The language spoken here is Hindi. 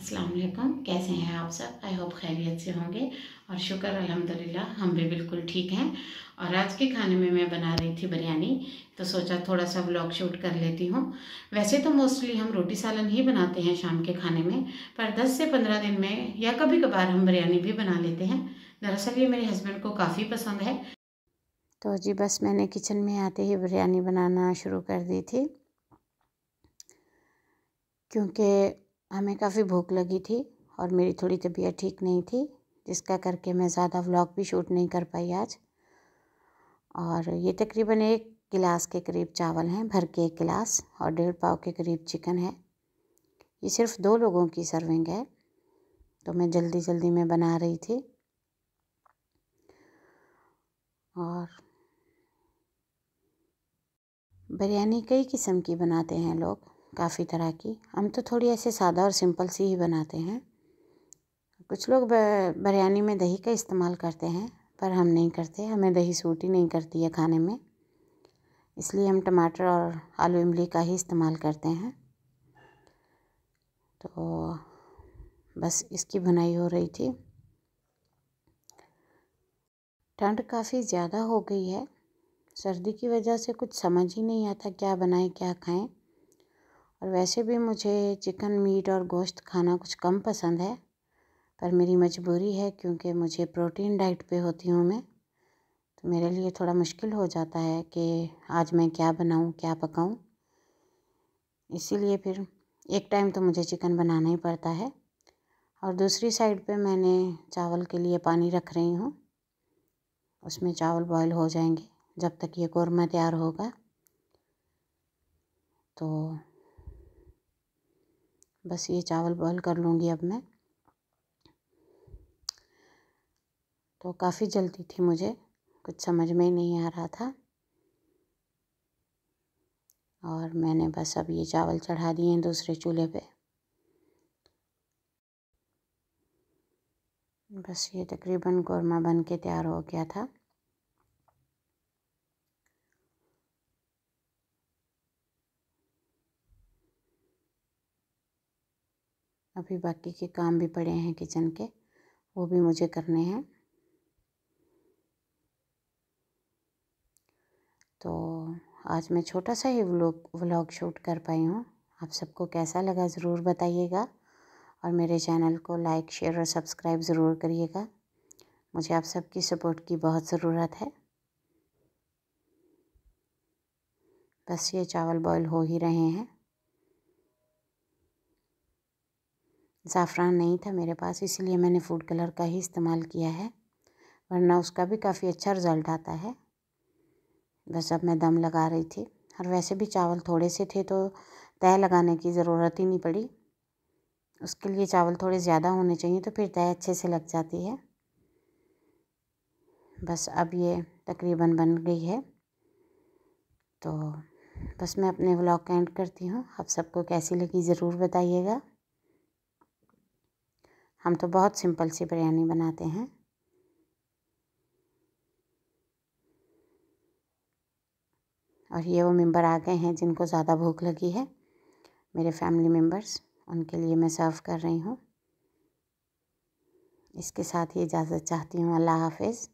असलकम कैसे हैं आप सब आई होप खैरियत से होंगे और शुक्र अल्हम्दुलिल्लाह हम भी बिल्कुल ठीक हैं और आज के खाने में मैं बना रही थी बिरयानी तो सोचा थोड़ा सा व्लॉग शूट कर लेती हूँ वैसे तो मोस्टली हम रोटी सालन ही बनाते हैं शाम के खाने में पर 10 से 15 दिन में या कभी कभार हम बिरयानी भी बना लेते हैं दरअसल ये मेरे हस्बैंड को काफ़ी पसंद है तो जी बस मैंने किचन में आते ही बिरयानी बनाना शुरू कर दी थी क्योंकि हमें काफ़ी भूख लगी थी और मेरी थोड़ी तबीयत ठीक नहीं थी जिसका करके मैं ज़्यादा व्लॉग भी शूट नहीं कर पाई आज और ये तकरीबन एक गिलास के करीब चावल हैं भर के एक गिलास और डेढ़ पाव के करीब चिकन है ये सिर्फ दो लोगों की सर्विंग है तो मैं जल्दी जल्दी में बना रही थी और बिरयानी कई किस्म की बनाते हैं लोग काफ़ी तरह की हम तो थोड़ी ऐसे सादा और सिंपल सी ही बनाते हैं कुछ लोग बिरयानी में दही का इस्तेमाल करते हैं पर हम नहीं करते हमें दही सूट ही नहीं करती है खाने में इसलिए हम टमाटर और आलू इमली का ही इस्तेमाल करते हैं तो बस इसकी भुनाई हो रही थी ठंड काफ़ी ज़्यादा हो गई है सर्दी की वजह से कुछ समझ ही नहीं आता क्या बनाएं क्या खाएं और वैसे भी मुझे चिकन मीट और गोश्त खाना कुछ कम पसंद है पर मेरी मजबूरी है क्योंकि मुझे प्रोटीन डाइट पे होती हूँ मैं तो मेरे लिए थोड़ा मुश्किल हो जाता है कि आज मैं क्या बनाऊँ क्या पकाऊँ इसीलिए फिर एक टाइम तो मुझे चिकन बनाना ही पड़ता है और दूसरी साइड पे मैंने चावल के लिए पानी रख रही हूँ उसमें चावल बॉईल हो जाएंगे जब तक ये कौरमा तैयार होगा तो बस ये चावल बॉयल कर लूँगी अब मैं तो काफ़ी जल्दी थी मुझे कुछ समझ में ही नहीं आ रहा था और मैंने बस अब ये चावल चढ़ा दिए हैं दूसरे चूल्हे पे बस ये तकरीबन कोरमा बन के तैयार हो गया था अभी बाकी के काम भी पड़े हैं किचन के वो भी मुझे करने हैं तो आज मैं छोटा सा ही व्लॉग व्लॉग शूट कर पाई हूँ आप सबको कैसा लगा ज़रूर बताइएगा और मेरे चैनल को लाइक शेयर और सब्सक्राइब ज़रूर करिएगा मुझे आप सबकी सपोर्ट की बहुत ज़रूरत है बस ये चावल बॉयल हो ही रहे हैं ज़ाफ़रान नहीं था मेरे पास इसीलिए मैंने फ़ूड कलर का ही इस्तेमाल किया है वरना उसका भी काफ़ी अच्छा रिज़ल्ट आता है बस अब मैं दम लगा रही थी और वैसे भी चावल थोड़े से थे तो तय लगाने की ज़रूरत ही नहीं पड़ी उसके लिए चावल थोड़े ज़्यादा होने चाहिए तो फिर तय अच्छे से लग जाती है बस अब ये तकरीबन बन गई है तो बस मैं अपने ब्लॉग का एंड करती हूँ आप सबको कैसी लगी ज़रूर बताइएगा हम तो बहुत सिंपल सी बिरयानी बनाते हैं और ये वो मेंबर आ गए हैं जिनको ज़्यादा भूख लगी है मेरे फैमिली मेम्बर्स उनके लिए मैं सर्व कर रही हूँ इसके साथ ही इजाज़त चाहती हूँ अल्लाह हाफिज़